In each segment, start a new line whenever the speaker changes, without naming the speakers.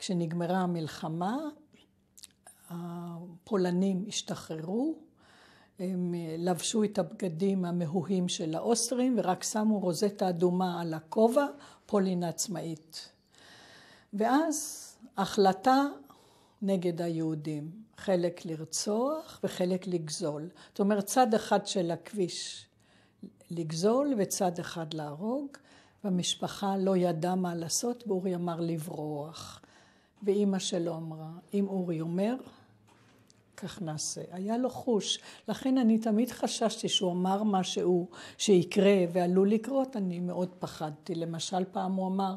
כשנגמרה המלחמה, הפולנים השתחררו, הם אה, לבשו את הבגדים המהוהים של האוסטרים ורק שמו רוזטה אדומה על הכובע, פולין עצמאית. ואז החלטה נגד היהודים, חלק לרצוח וחלק לגזול. זאת אומרת, צד אחד של הכביש לגזול וצד אחד להרוג, והמשפחה לא ידעה מה לעשות, ואורי אמר לברוח. ואימא שלו אמרה, אם אורי אומר, כך נעשה. היה לו חוש. לכן אני תמיד חששתי שהוא אמר משהו שיקרה ועלול לקרות, אני מאוד פחדתי. למשל, פעם הוא אמר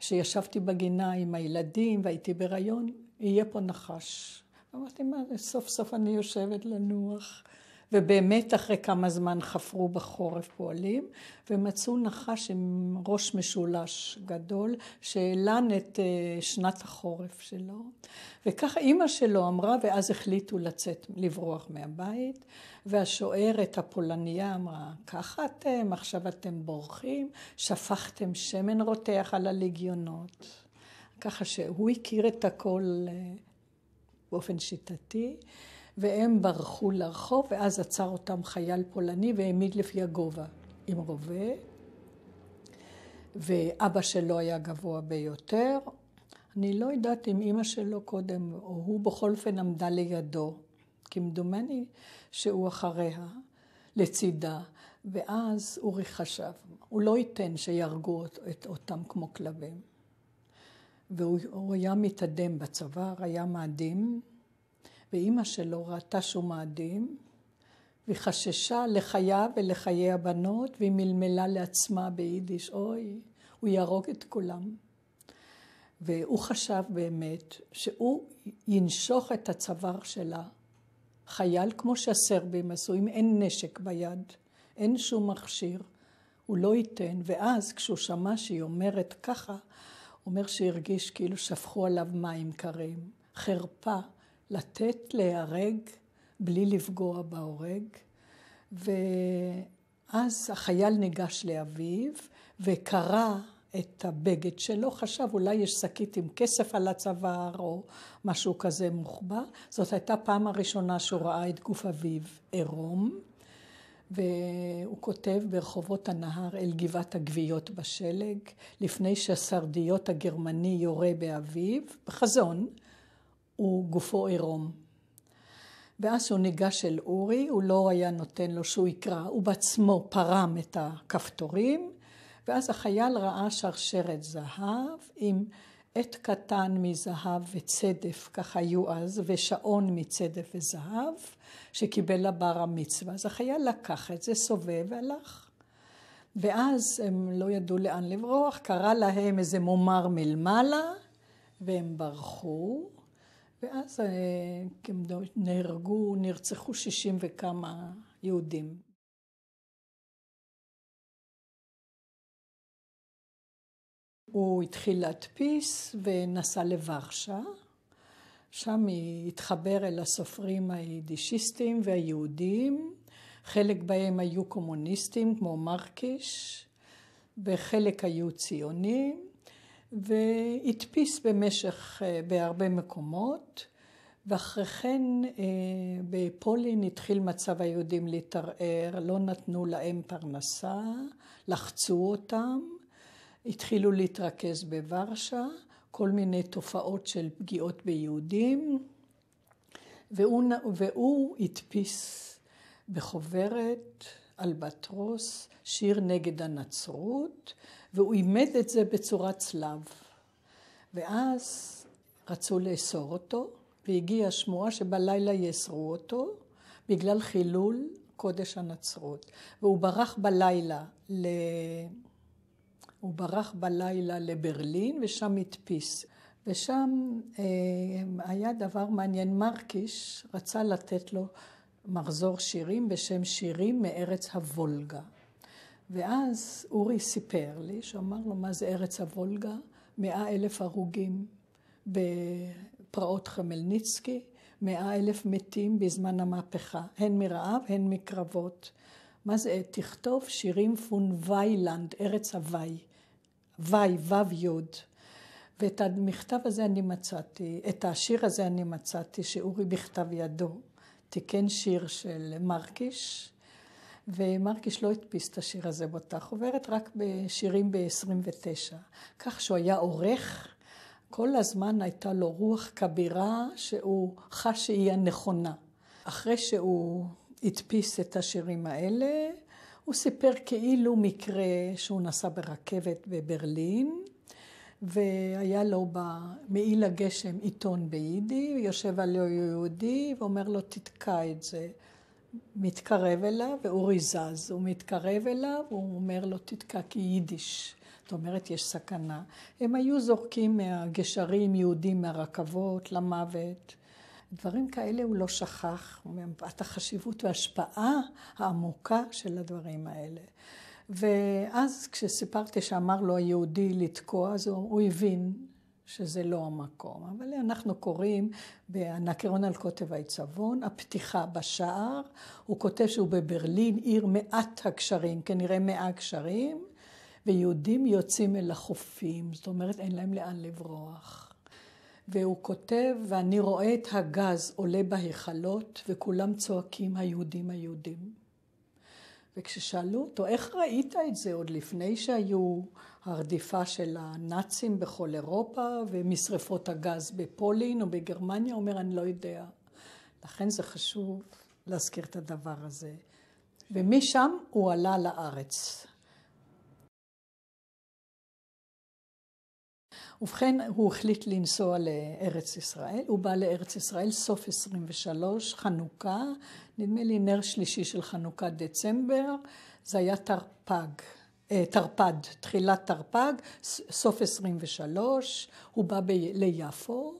שישבתי בגינה עם הילדים והייתי בהיריון, יהיה פה נחש. אמרתי, מה, זה, סוף סוף אני יושבת לנוח. ובאמת אחרי כמה זמן חפרו בחורף פועלים, ומצאו נחש עם ראש משולש גדול, שהעלן את אה, שנת החורף שלו. וככה אימא שלו אמרה, ואז החליטו לצאת, לברוח מהבית, והשוערת הפולניה אמרה, ככה אתם, עכשיו אתם בורחים, שפכתם שמן רותח על הלגיונות. ככה שהוא הכיר את הכל אה, באופן שיטתי. והם ברחו לרחוב, ואז עצר אותם חייל פולני והעמיד לפי הגובה עם רובה, ואבא שלו היה גבוה ביותר. אני לא יודעת אם אימא שלו קודם, או הוא בכל אופן עמדה לידו, כמדומני שהוא אחריה, לצידה, ואז אורי חשב, הוא לא ייתן שיהרגו את אותם כמו כלבים. והוא היה מתאדם בצוואר, היה מאדים, ואימא שלו ראתה שהוא מאדים, והיא חששה לחייו ולחיי הבנות, והיא מלמלה לעצמה ביידיש, אוי, הוא יהרוג את כולם. והוא חשב באמת שהוא ינשוך את הצוואר שלה, חייל כמו שהסרבים עשו, אם אין נשק ביד, אין שום מכשיר, הוא לא ייתן. ואז כשהוא שמע שהיא אומרת ככה, אומר שהרגיש כאילו שפכו עליו מים קרים. חרפה. לתת להיהרג בלי לפגוע בהורג. ואז החייל ניגש לאביו וקרע את הבגד שלו, חשב אולי יש שקית עם כסף על הצוואר או משהו כזה מוחבא. זאת הייתה פעם הראשונה שהוא ראה את גוף אביו עירום, והוא כותב ברחובות הנהר אל גבעת הגוויות בשלג, לפני שהשרדיות הגרמני יורה באביו, בחזון. וגופו עירום. ואז הוא ניגש אל אורי, הוא לא היה נותן לו שהוא יקרא, הוא בעצמו פרם את הכפתורים, ואז החייל ראה שרשרת זהב עם עט קטן מזהב וצדף, כך היו אז, ושעון מצדף וזהב, שקיבל לבר המצווה. אז החייל לקח את זה, סובב והלך. ואז הם לא ידעו לאן לברוח, קרה להם איזה מומר מלמעלה, והם ברחו, ואז אה, נהרגו, נרצחו שישים וכמה יהודים. הוא התחיל להדפיס ונסע לוורשה. שם התחבר אל הסופרים היידישיסטים והיהודים, חלק בהם היו קומוניסטים כמו מרקיש, וחלק היו ציונים, והדפיס במשך אה, בהרבה מקומות, ואחרי כן אה, בפולין התחיל מצב היהודים להתערער, לא נתנו להם פרנסה, לחצו אותם, התחילו להתרכז בוורשה, כל מיני תופעות של פגיעות ביהודים, והוא, והוא הדפיס בחוברת אלבטרוס, שיר נגד הנצרות, והוא אימד את זה בצורת צלב. ואז רצו לאסור אותו, והגיעה שמועה שבלילה יאסרו אותו בגלל חילול קודש הנצרות. והוא ברח בלילה ל... הוא ברח בלילה לברלין ושם הדפיס. ושם אה, היה דבר מעניין, מרקיש רצה לתת לו מחזור שירים בשם שירים מארץ הוולגה. ואז אורי סיפר לי, שאמר לו, מה זה ארץ הוולגה? מאה אלף הרוגים בפרעות חמלניצקי, מאה אלף מתים בזמן המהפכה, הן מרעב, הן מקרבות. מה זה? תכתוב שירים פון ויילנד, ארץ הוואי. וואי, וו יוד. ואת המכתב הזה אני מצאתי, את השיר הזה אני מצאתי, שאורי בכתב ידו. תיקן שיר של מרקיש, ומרקיש לא הדפיס את השיר הזה באותה חוברת, רק בשירים ב-29. כך שהוא היה עורך, כל הזמן הייתה לו רוח כבירה שהוא חש שהיא הנכונה. אחרי שהוא הדפיס את השירים האלה, הוא סיפר כאילו מקרה שהוא נסע ברכבת בברלין, והיה לו במעיל הגשם עיתון ביידי, יושב עליו יהודי ואומר לו תתקע את זה. מתקרב אליו ואורי זז, הוא מתקרב אליו, הוא אומר לו תתקע כי יידיש. זאת אומרת, יש סכנה. הם היו זורקים מהגשרים יהודים מהרכבות למוות. דברים כאלה הוא לא שכח, את החשיבות וההשפעה העמוקה של הדברים האלה. ואז כשסיפרתי שאמר לו היהודי לתקוע, אז הוא, הוא הבין שזה לא המקום. אבל אנחנו קוראים באנקרון על קוטב העיצבון, הפתיחה בשער, הוא כותב שהוא בברלין, עיר מעט הקשרים, כנראה מאה קשרים, ויהודים יוצאים אל החופים, זאת אומרת אין להם לאן לברוח. והוא כותב, ואני רואה את הגז עולה בהיכלות, וכולם צועקים היהודים היהודים. וכששאלו אותו, איך ראית את זה עוד לפני שהיו הרדיפה של הנאצים בכל אירופה ומשרפות הגז בפולין או בגרמניה, הוא אומר, אני לא יודע. לכן זה חשוב להזכיר את הדבר הזה. ומשם הוא עלה לארץ. ובכן, הוא החליט לנסוע לארץ ישראל, הוא בא לארץ ישראל סוף 23, חנוכה, נדמה לי נר שלישי של חנוכה דצמבר, זה היה תרפ"ג, אה, תרפ"ד, תחילת תרפ"ג, סוף 23, הוא בא ב- ליפו,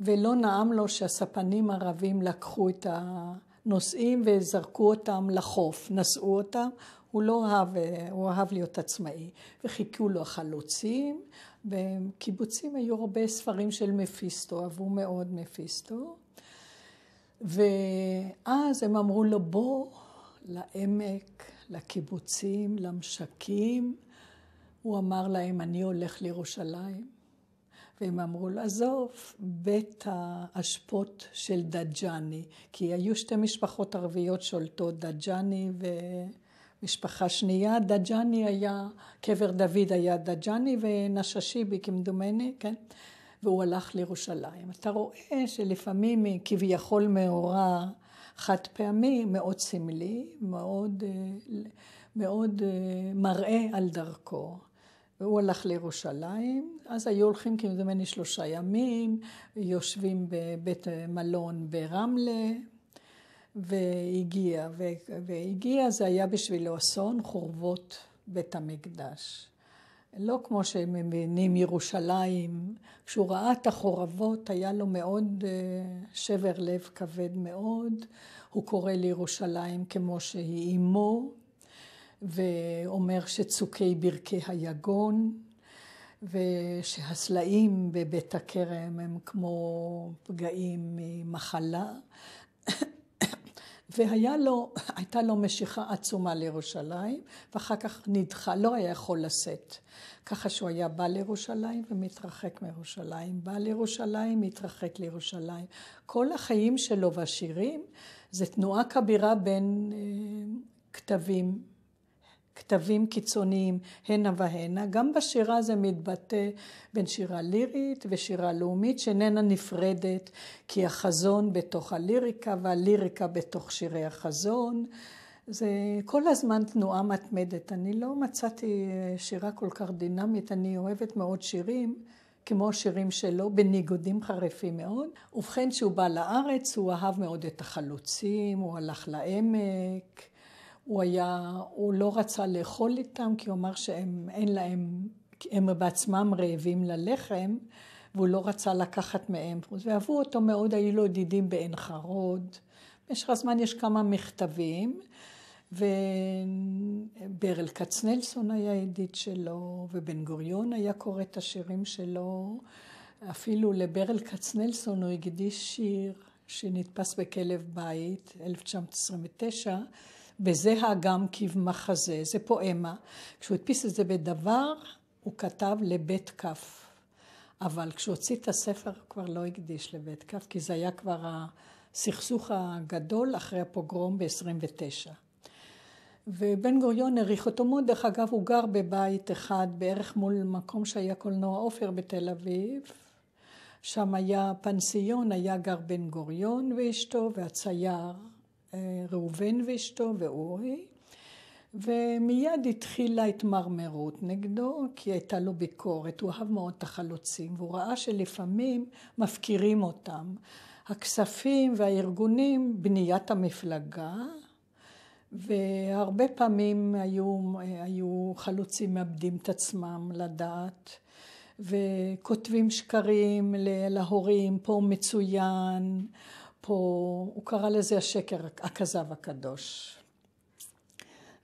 ולא נעם לו שהספנים הערבים לקחו את הנוסעים וזרקו אותם לחוף, נשאו אותם, הוא לא אהב, אה, הוא אהב להיות עצמאי. וחיכו לו החלוצים, בקיבוצים היו הרבה ספרים של מפיסטו, אהבו מאוד מפיסטו. ואז הם אמרו לו, בוא לעמק, לקיבוצים, למשקים. הוא אמר להם, אני הולך לירושלים. והם אמרו לו, עזוב, בית האשפות של דג'אני, כי היו שתי משפחות ערביות שולטות, דג'אני ו... משפחה שנייה, דג'ני היה, קבר דוד היה דג'ני ונששיבי כמדומני, כן? והוא הלך לירושלים. אתה רואה שלפעמים כביכול מאורע חד פעמי, מאוד סמלי, מאוד, אה, מאוד אה, מראה על דרכו. והוא הלך לירושלים, אז היו הולכים כמדומני שלושה ימים, יושבים בבית מלון ברמלה. והגיע, והגיע זה היה בשבילו אסון חורבות בית המקדש. לא כמו שהם מבינים ירושלים, כשהוא ראה את החורבות היה לו מאוד אה, שבר לב כבד מאוד, הוא קורא לירושלים כמו שהיא אימו, ואומר שצוקי ברכי היגון, ושהסלעים בבית הכרם הם כמו פגעים ממחלה, והיה לו, לו משיכה עצומה לירושלים, ואחר כך נדחה, לא היה יכול לשאת. ככה שהוא היה בא לירושלים ומתרחק מירושלים, בא לירושלים, מתרחק לירושלים. כל החיים שלו והשירים זה תנועה כבירה בין אה, כתבים כתבים קיצוניים הנה והנה. גם בשירה זה מתבטא בין שירה לירית ושירה לאומית שאיננה נפרדת, כי החזון בתוך הליריקה והליריקה בתוך שירי החזון. זה כל הזמן תנועה מתמדת. אני לא מצאתי אה, שירה כל כך דינמית, אני אוהבת מאוד שירים. כמו השירים שלו, בניגודים חריפים מאוד. ובכן, כשהוא בא לארץ, הוא אהב מאוד את החלוצים, הוא הלך לעמק, הוא היה, הוא לא רצה לאכול איתם כי הוא אמר שהם, אין להם, הם בעצמם רעבים ללחם והוא לא רצה לקחת מהם. ואהבו אותו מאוד, היו לו ידידים בעין חרוד. במשך הזמן יש כמה מכתבים. וברל כצנלסון היה ידיד שלו, ובן גוריון היה קורא את השירים שלו. אפילו לברל כצנלסון הוא הקדיש שיר שנתפס בכלב בית, 1929, וזה האגם כבמחזה, זה פואמה. כשהוא הדפיס את זה בדבר, הוא כתב לבית כף. אבל כשהוא הוציא את הספר הוא כבר לא הקדיש לבית כף, כי זה היה כבר הסכסוך הגדול אחרי הפוגרום ב-29. ובן גוריון העריך אותו מאוד, דרך אגב הוא גר בבית אחד בערך מול מקום שהיה קולנוע עופר בתל אביב, שם היה פנסיון, היה גר בן גוריון ואשתו והצייר אה, ראובן ואשתו ואורי, ומיד התחילה התמרמרות נגדו, כי הייתה לו ביקורת, הוא אהב מאוד את החלוצים, והוא ראה שלפעמים מפקירים אותם. הכספים והארגונים, בניית המפלגה, והרבה פעמים היו, אה, היו חלוצים מאבדים את עצמם לדעת, וכותבים שקרים להורים, פה מצוין. פה, הוא קרא לזה השקר, הכזב הקדוש.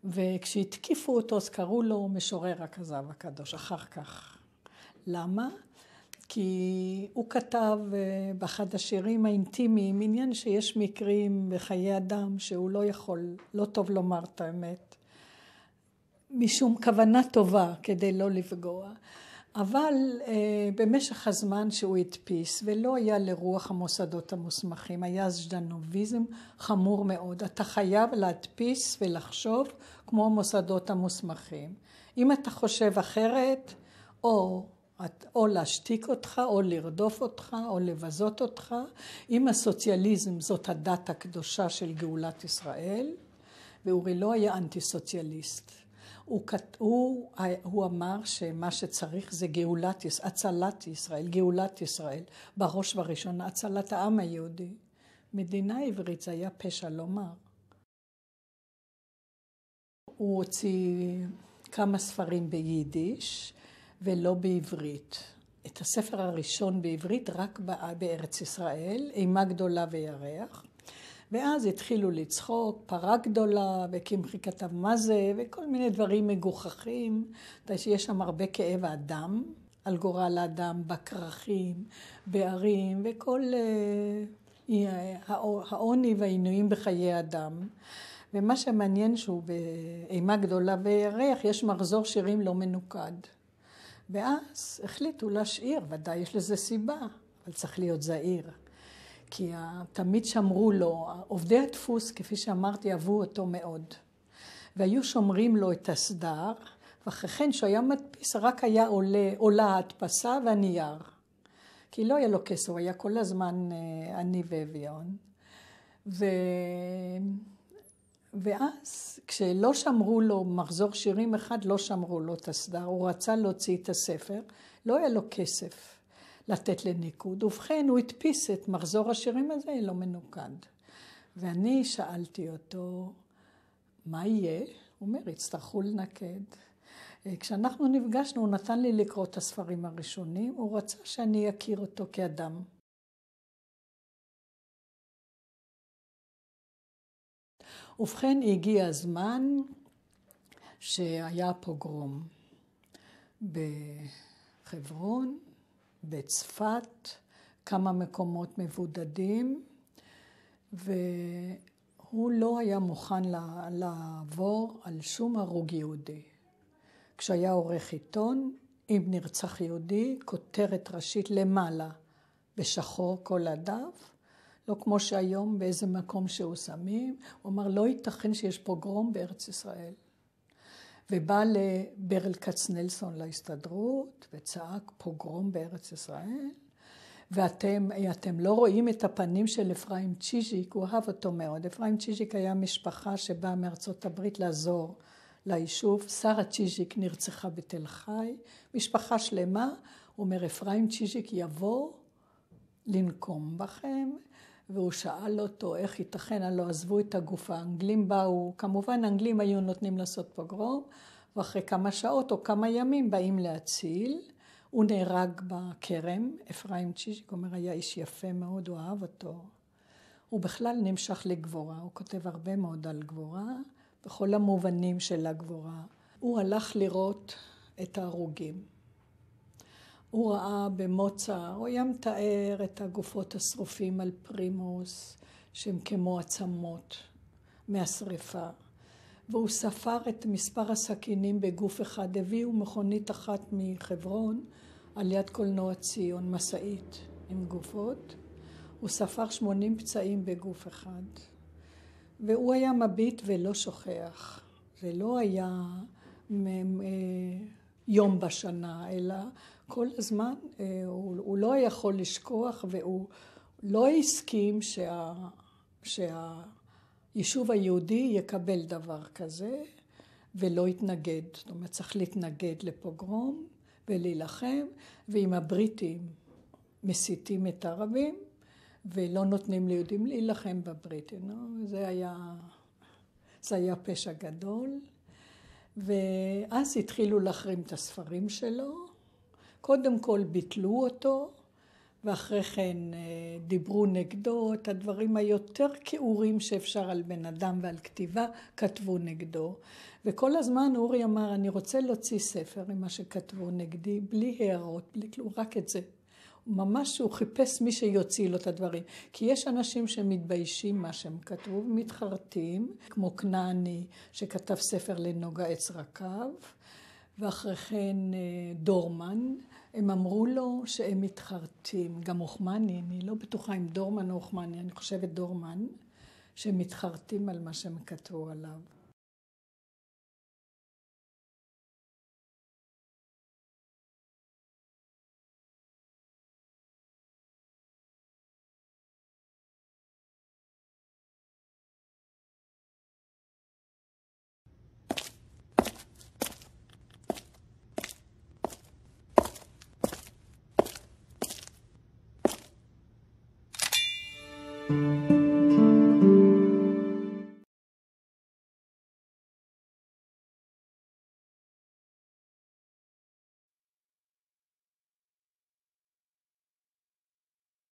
וכשהתקיפו אותו אז קראו לו משורר הכזב הקדוש אחר כך. למה? כי הוא כתב אה, באחד השירים האינטימיים עניין שיש מקרים בחיי אדם שהוא לא יכול, לא טוב לומר את האמת, משום כוונה טובה כדי לא לפגוע. אבל אה, במשך הזמן שהוא הדפיס, ולא היה לרוח המוסדות המוסמכים, היה ז'דנוביזם חמור מאוד. אתה חייב להדפיס ולחשוב כמו המוסדות המוסמכים. אם אתה חושב אחרת, או, או להשתיק אותך, או לרדוף אותך, או לבזות אותך. אם הסוציאליזם זאת הדת הקדושה של גאולת ישראל, ואורי לא היה אנטי סוציאליסט. הוא, הוא, הוא אמר שמה שצריך זה גאולת, הצלת ישראל, גאולת ישראל, בראש ובראשונה הצלת העם היהודי. מדינה עברית זה היה פשע לומר. לא הוא הוציא כמה ספרים ביידיש ולא בעברית. את הספר הראשון בעברית רק בארץ ישראל, אימה גדולה וירח. ואז התחילו לצחוק, פרה גדולה, וקמחי כתב מה זה, וכל מיני דברים מגוחכים. יש שם הרבה כאב אדם, על גורל האדם בכרכים, בערים, וכל uh, העוני והעינויים בחיי אדם. ומה שמעניין שהוא באימה גדולה וירח, יש מחזור שירים לא מנוקד. ואז החליטו להשאיר, ודאי יש לזה סיבה, אבל צריך להיות זהיר. כי תמיד שמרו לו, עובדי הדפוס, כפי שאמרתי, אהבו אותו מאוד. והיו שומרים לו את הסדר, ואחרי כן כשהוא היה מדפיס, רק היה עולה, עולה ההדפסה והנייר. כי לא היה לו כסף, הוא היה כל הזמן עני אה, ואביון. ו... ואז כשלא שמרו לו מחזור שירים אחד, לא שמרו לו את הסדר, הוא רצה להוציא את הספר, לא היה לו כסף. לתת לניקוד. ובכן, הוא הדפיס את מחזור השירים הזה, לא מנוקד. ואני שאלתי אותו, מה יהיה? הוא אומר, יצטרכו לנקד. אה, כשאנחנו נפגשנו, הוא נתן לי לקרוא את הספרים הראשונים, הוא רצה שאני אכיר אותו כאדם. ובכן, הגיע הזמן שהיה פוגרום בחברון, בצפת, כמה מקומות מבודדים, והוא לא היה מוכן לעבור על שום הרוג יהודי. כשהיה עורך עיתון, אם נרצח יהודי, כותרת ראשית למעלה, בשחור כל הדף, לא כמו שהיום באיזה מקום שהוא שמים, הוא אמר לא ייתכן שיש פוגרום בארץ ישראל. ובא לברל כצנלסון להסתדרות וצעק פוגרום בארץ ישראל, ואתם אתם לא רואים את הפנים של אפרים צ'יז'יק, הוא אהב אותו מאוד. אפרים צ'יז'יק היה משפחה שבאה מארצות הברית לעזור ליישוב. שרה צ'יז'יק נרצחה בתל חי, משפחה שלמה. הוא אומר, אפרים צ'יז'יק יבוא לנקום בכם. והוא שאל אותו איך ייתכן, הלא עזבו את הגוף, האנגלים באו, כמובן האנגלים היו נותנים לעשות פוגרום, ואחרי כמה שעות או כמה ימים באים להציל. הוא נהרג בכרם, אפרים צ'יז'יק אומר היה איש יפה מאוד, הוא אהב אותו. הוא בכלל נמשך לגבורה, הוא כותב הרבה מאוד על גבורה, בכל המובנים של הגבורה. הוא הלך לראות את ההרוגים. הוא ראה במוצא, הוא היה מתאר את הגופות השרופים על פרימוס, שהם כמו עצמות מהשריפה. והוא ספר את מספר הסכינים בגוף אחד. הביאו מכונית אחת מחברון על יד קולנוע ציון, משאית עם גופות. הוא ספר 80 פצעים בגוף אחד. והוא היה מביט ולא שוכח. זה לא היה יום בשנה, אלא כל הזמן אה, הוא, הוא לא יכול לשכוח והוא לא הסכים שה, שהיישוב היהודי יקבל דבר כזה ולא יתנגד. זאת אומרת, צריך להתנגד לפוגרום ולהילחם, ואם הבריטים מסיתים את הערבים ולא נותנים ליהודים להילחם בבריטים. נו, זה היה, זה היה פשע גדול. ואז התחילו להחרים את הספרים שלו. קודם כל ביטלו אותו, ואחרי כן אה, דיברו נגדו, את הדברים היותר כעורים שאפשר על בן אדם ועל כתיבה, כתבו נגדו. וכל הזמן אורי אמר, אני רוצה להוציא ספר עם מה שכתבו נגדי, בלי הערות, בלי כלום, רק את זה. ממש הוא חיפש מי שיוציא לו את הדברים. כי יש אנשים שמתביישים מה שהם כתבו מתחרטים, כמו כנעני שכתב ספר לנוגה עץ רקב. ואחרי כן אה, דורמן. הם אמרו לו שהם מתחרטים, גם הוחמני, אני לא בטוחה אם דורמן או הוחמני, אני חושבת דורמן, שהם מתחרטים על מה שהם כתבו עליו.